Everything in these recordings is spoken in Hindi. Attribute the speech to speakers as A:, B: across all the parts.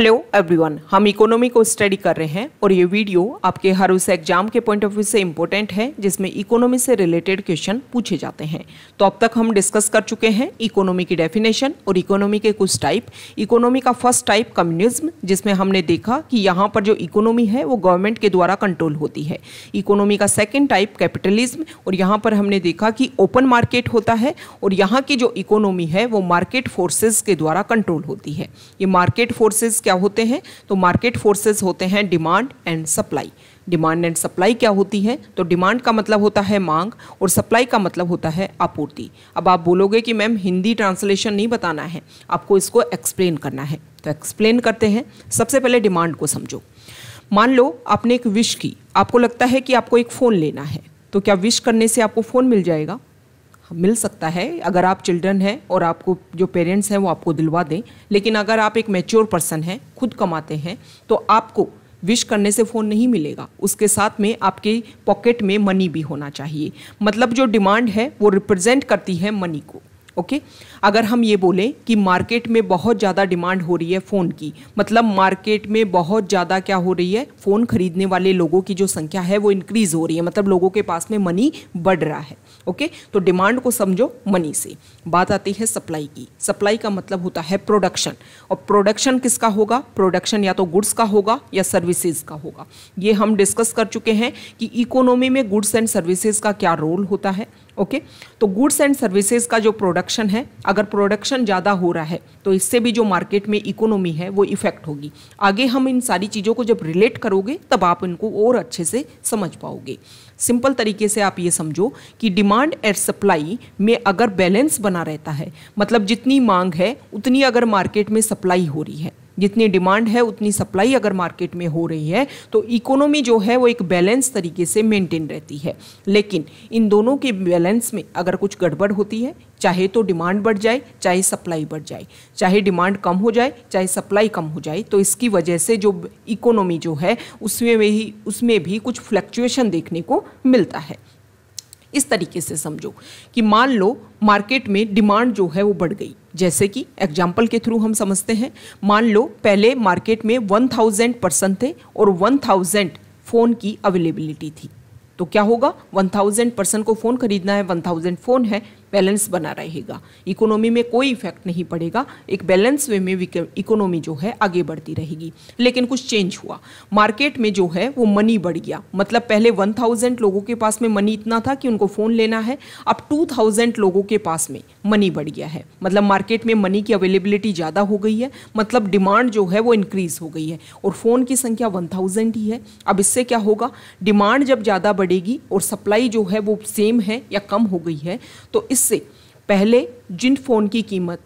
A: हेलो एवरीवन हम इकोनॉमी को स्टडी कर रहे हैं और ये वीडियो आपके हर उस एग्जाम के पॉइंट ऑफ व्यू से इम्पोर्टेंट है जिसमें इकोनॉमी से रिलेटेड क्वेश्चन पूछे जाते हैं तो अब तक हम डिस्कस कर चुके हैं इकोनॉमी की डेफिनेशन और इकोनॉमी के कुछ टाइप इकोनॉमी का फर्स्ट टाइप कम्युनिज्म जिसमें हमने देखा कि यहाँ पर जो इकोनॉमी है वो गवर्नमेंट के द्वारा कंट्रोल होती है इकोनॉमी का सेकेंड टाइप कैपिटलिज्म और यहाँ पर हमने देखा कि ओपन मार्केट होता है और यहाँ की जो इकोनॉमी है वो मार्केट फोर्सेज के द्वारा कंट्रोल होती है ये मार्केट फोर्सेज के क्या होते हैं तो मार्केट फोर्सेस होते हैं demand and supply demand and supply क्या होती है तो डिमांड का मतलब होता है मांग और सप्लाई का मतलब होता है आपूर्ति अब आप बोलोगे कि मैम हिंदी ट्रांसलेशन नहीं बताना है आपको इसको एक्सप्लेन करना है तो एक्सप्लेन करते हैं सबसे पहले डिमांड को समझो मान लो आपने एक विश की आपको लगता है कि आपको एक फ़ोन लेना है तो क्या विश करने से आपको फ़ोन मिल जाएगा मिल सकता है अगर आप चिल्ड्रन हैं और आपको जो पेरेंट्स हैं वो आपको दिलवा दें लेकिन अगर आप एक मेच्योर पर्सन हैं खुद कमाते हैं तो आपको विश करने से फ़ोन नहीं मिलेगा उसके साथ में आपके पॉकेट में मनी भी होना चाहिए मतलब जो डिमांड है वो रिप्रेजेंट करती है मनी को ओके अगर हम ये बोलें कि मार्केट में बहुत ज़्यादा डिमांड हो रही है फ़ोन की मतलब मार्केट में बहुत ज़्यादा क्या हो रही है फ़ोन खरीदने वाले लोगों की जो संख्या है वो इंक्रीज़ हो रही है मतलब लोगों के पास में मनी बढ़ रहा है ओके तो डिमांड को समझो मनी से बात आती है सप्लाई की सप्लाई का मतलब होता है प्रोडक्शन और प्रोडक्शन किसका होगा प्रोडक्शन या तो गुड्स का होगा या सर्विसेज का होगा ये हम डिस्कस कर चुके हैं कि इकोनॉमी में गुड्स एंड सर्विसेज का क्या रोल होता है ओके okay? तो गुड्स एंड सर्विसेज का जो प्रोडक्शन है अगर प्रोडक्शन ज़्यादा हो रहा है तो इससे भी जो मार्केट में इकोनॉमी है वो इफेक्ट होगी आगे हम इन सारी चीज़ों को जब रिलेट करोगे तब आप इनको और अच्छे से समझ पाओगे सिंपल तरीके से आप ये समझो कि डिमांड एंड सप्लाई में अगर बैलेंस बना रहता है मतलब जितनी मांग है उतनी अगर मार्केट में सप्लाई हो रही है जितनी डिमांड है उतनी सप्लाई अगर मार्केट में हो रही है तो इकोनॉमी जो है वो एक बैलेंस तरीके से मेंटेन रहती है लेकिन इन दोनों के बैलेंस में अगर कुछ गड़बड़ होती है चाहे तो डिमांड बढ़ जाए चाहे सप्लाई बढ़ जाए चाहे डिमांड कम हो जाए चाहे सप्लाई कम हो जाए तो इसकी वजह से जो इकोनॉमी जो है उसमें भी उसमें भी कुछ फ्लक्चुएशन देखने को मिलता है इस तरीके से समझो कि मान लो मार्केट में डिमांड जो है वो बढ़ गई जैसे कि एग्जाम्पल के थ्रू हम समझते हैं मान लो पहले मार्केट में वन थाउजेंड पर्सन थे और वन थाउजेंड फ़ोन की अवेलेबिलिटी थी तो क्या होगा वन थाउजेंड पर्सन को फ़ोन खरीदना है वन थाउजेंड फ़ोन है बैलेंस बना रहेगा इकोनॉमी में कोई इफेक्ट नहीं पड़ेगा एक बैलेंस वे में इकोनॉमी जो है आगे बढ़ती रहेगी लेकिन कुछ चेंज हुआ मार्केट में जो है वो मनी बढ़ गया मतलब पहले वन थाउजेंड लोगों के पास में मनी इतना था कि उनको फ़ोन लेना है अब टू थाउजेंड लोगों के पास में मनी बढ़ गया है मतलब मार्केट में मनी की अवेलेबिलिटी ज़्यादा हो गई है मतलब डिमांड जो है वो इंक्रीज़ हो गई है और फ़ोन की संख्या वन थाउजेंड ही है अब इससे क्या होगा डिमांड जब ज़्यादा बढ़ेगी और सप्लाई जो है वो सेम है या कम हो गई है तो इस इससे पहले जिन फ़ोन की कीमत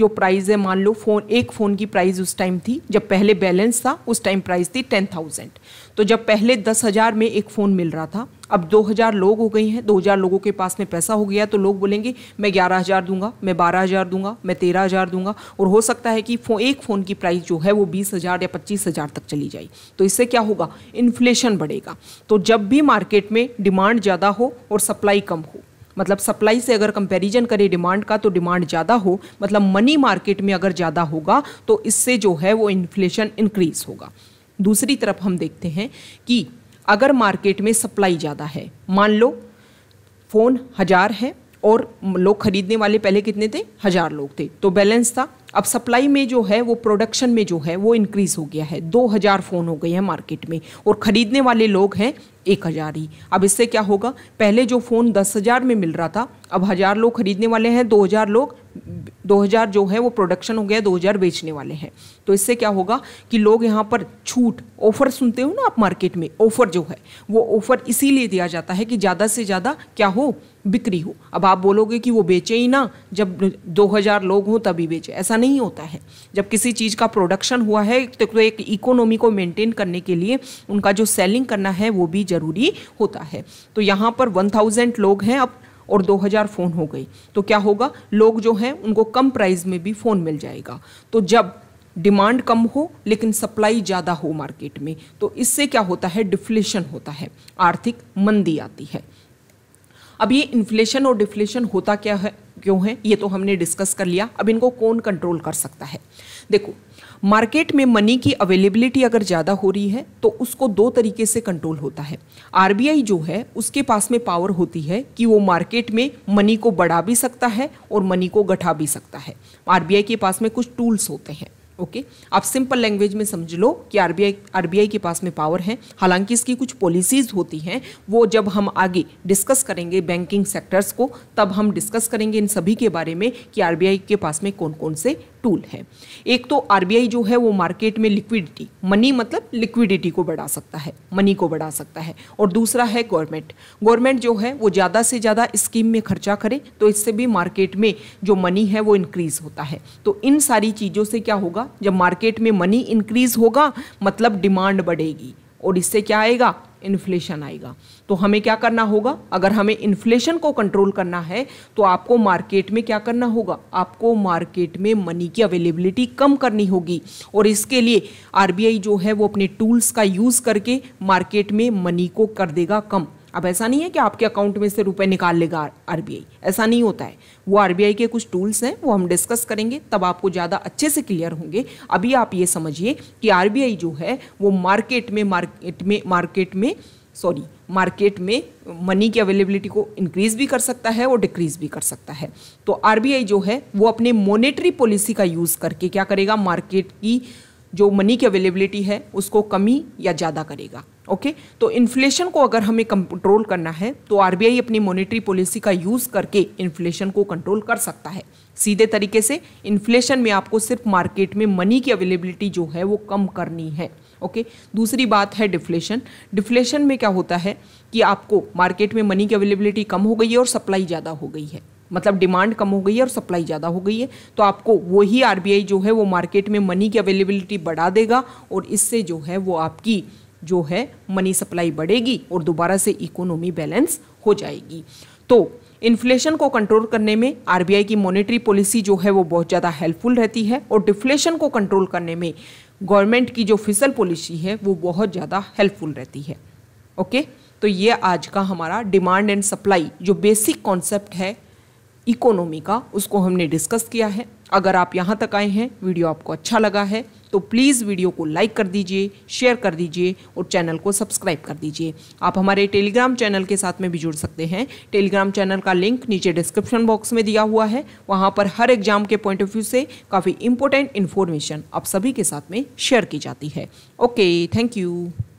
A: जो प्राइस है मान लो फ़ोन एक फ़ोन की प्राइस उस टाइम थी जब पहले बैलेंस था उस टाइम प्राइस थी टेन थाउजेंड तो जब पहले दस हज़ार में एक फ़ोन मिल रहा था अब दो हज़ार लोग हो गई हैं दो हज़ार लोगों के पास में पैसा हो गया तो लोग बोलेंगे मैं ग्यारह हज़ार दूंगा मैं बारह हज़ार दूंगा मैं तेरह हज़ार दूंगा और हो सकता है कि फो, एक फ़ोन की प्राइस जो है वो बीस हज़ार या पच्चीस हज़ार तक चली जाए तो इससे क्या होगा इन्फ्लेशन बढ़ेगा तो जब भी मार्केट में डिमांड ज़्यादा हो और सप्लाई कम हो मतलब सप्लाई से अगर कंपैरिजन करें डिमांड का तो डिमांड ज़्यादा हो मतलब मनी मार्केट में अगर ज़्यादा होगा तो इससे जो है वो इन्फ्लेशन इंक्रीज होगा दूसरी तरफ हम देखते हैं कि अगर मार्केट में सप्लाई ज़्यादा है मान लो फ़ोन हज़ार है और लोग खरीदने वाले पहले कितने थे हज़ार लोग थे तो बैलेंस था अब सप्लाई में जो है वो प्रोडक्शन में जो है वो इंक्रीज़ हो गया है दो हज़ार फ़ोन हो गए हैं मार्केट में और ख़रीदने वाले लोग हैं एक हज़ार ही अब इससे क्या होगा पहले जो फ़ोन दस हज़ार में मिल रहा था अब हज़ार लोग खरीदने वाले हैं दो हज़ार लोग 2000 जो है वो प्रोडक्शन हो गया 2000 बेचने वाले हैं तो इससे क्या होगा कि लोग यहाँ पर छूट ऑफर सुनते हो ना आप मार्केट में ऑफर जो है वो ऑफर इसीलिए दिया जाता है कि ज़्यादा से ज़्यादा क्या हो बिक्री हो अब आप बोलोगे कि वो बेचे ही ना जब 2000 लोग हों तभी बेचे ऐसा नहीं होता है जब किसी चीज़ का प्रोडक्शन हुआ है तो, तो एक इकोनॉमी को मेंटेन करने के लिए उनका जो सेलिंग करना है वो भी ज़रूरी होता है तो यहाँ पर 1000 लोग हैं अब और 2000 फ़ोन हो गई तो क्या होगा लोग जो हैं उनको कम प्राइस में भी फ़ोन मिल जाएगा तो जब डिमांड कम हो लेकिन सप्लाई ज़्यादा हो मार्केट में तो इससे क्या होता है डिफ्लेशन होता है आर्थिक मंदी आती है अब ये इन्फ्लेशन और डिफ्लेशन होता क्या है क्यों है ये तो हमने डिस्कस कर लिया अब इनको कौन कंट्रोल कर सकता है देखो मार्केट में मनी की अवेलेबिलिटी अगर ज़्यादा हो रही है तो उसको दो तरीके से कंट्रोल होता है आरबीआई जो है उसके पास में पावर होती है कि वो मार्केट में मनी को बढ़ा भी सकता है और मनी को घटा भी सकता है आरबीआई के पास में कुछ टूल्स होते हैं ओके okay? आप सिंपल लैंग्वेज में समझ लो कि आरबीआई आरबीआई के पास में पावर है हालांकि इसकी कुछ पॉलिसीज़ होती हैं वो जब हम आगे डिस्कस करेंगे बैंकिंग सेक्टर्स को तब हम डिस्कस करेंगे इन सभी के बारे में कि आरबीआई के पास में कौन कौन से टूल है एक तो आरबीआई जो है वो मार्केट में लिक्विडिटी मनी मतलब लिक्विडिटी को बढ़ा सकता है मनी को बढ़ा सकता है और दूसरा है गवर्नमेंट गवर्नमेंट जो है वो ज़्यादा से ज़्यादा स्कीम में खर्चा करे तो इससे भी मार्केट में जो मनी है वो इंक्रीज़ होता है तो इन सारी चीज़ों से क्या होगा जब मार्केट में मनी इंक्रीज़ होगा मतलब डिमांड बढ़ेगी और इससे क्या आएगा इन्फ्लेशन आएगा तो हमें क्या करना होगा अगर हमें इन्फ्लेशन को कंट्रोल करना है तो आपको मार्केट में क्या करना होगा आपको मार्केट में मनी की अवेलेबिलिटी कम करनी होगी और इसके लिए आरबीआई जो है वो अपने टूल्स का यूज़ करके मार्केट में मनी को कर देगा कम अब ऐसा नहीं है कि आपके अकाउंट में से रुपए निकाल लेगा आर ऐसा नहीं होता है वो आर के कुछ टूल्स हैं वो हम डिस्कस करेंगे तब आपको ज़्यादा अच्छे से क्लियर होंगे अभी आप ये समझिए कि आर जो है वो मार्केट में मार्केट में मार्केट में सॉरी मार्केट में मनी की अवेलेबिलिटी को इंक्रीज भी कर सकता है और डिक्रीज भी कर सकता है तो आर जो है वो अपने मोनेटरी पॉलिसी का यूज़ करके क्या करेगा मार्केट की जो मनी की अवेलेबिलिटी है उसको कमी या ज़्यादा करेगा ओके okay? तो इन्फ्लेशन को अगर हमें कंट्रोल करना है तो आरबीआई अपनी मॉनेटरी पॉलिसी का यूज़ करके इन्फ्लेशन को कंट्रोल कर सकता है सीधे तरीके से इन्फ्लेशन में आपको सिर्फ मार्केट में मनी की अवेलेबिलिटी जो है वो कम करनी है ओके okay? दूसरी बात है डिफ्लेशन डिफ्लेशन में क्या होता है कि आपको मार्केट में मनी की अवेलेबिलिटी कम हो गई है और सप्लाई ज़्यादा हो गई है मतलब डिमांड कम हो गई है और सप्लाई ज़्यादा हो गई है तो आपको वही आरबीआई जो है वो मार्केट में मनी की अवेलेबिलिटी बढ़ा देगा और इससे जो है वो आपकी जो है मनी सप्लाई बढ़ेगी और दोबारा से इकोनॉमी बैलेंस हो जाएगी तो इन्फ्लेशन को कंट्रोल करने में आरबीआई की मॉनेटरी पॉलिसी जो है वो बहुत ज़्यादा हेल्पफुल रहती है और डिफ्लेशन को कंट्रोल करने में गवर्नमेंट की जो फिसल पॉलिसी है वो बहुत ज़्यादा हेल्पफुल रहती है ओके तो ये आज का हमारा डिमांड एंड सप्लाई जो बेसिक कॉन्सेप्ट है इकोनॉमी का उसको हमने डिस्कस किया है अगर आप यहाँ तक आए हैं वीडियो आपको अच्छा लगा है तो प्लीज़ वीडियो को लाइक कर दीजिए शेयर कर दीजिए और चैनल को सब्सक्राइब कर दीजिए आप हमारे टेलीग्राम चैनल के साथ में भी जुड़ सकते हैं टेलीग्राम चैनल का लिंक नीचे डिस्क्रिप्शन बॉक्स में दिया हुआ है वहाँ पर हर एग्जाम के पॉइंट ऑफ व्यू से काफ़ी इंपॉर्टेंट इन्फॉर्मेशन आप सभी के साथ में शेयर की जाती है ओके थैंक यू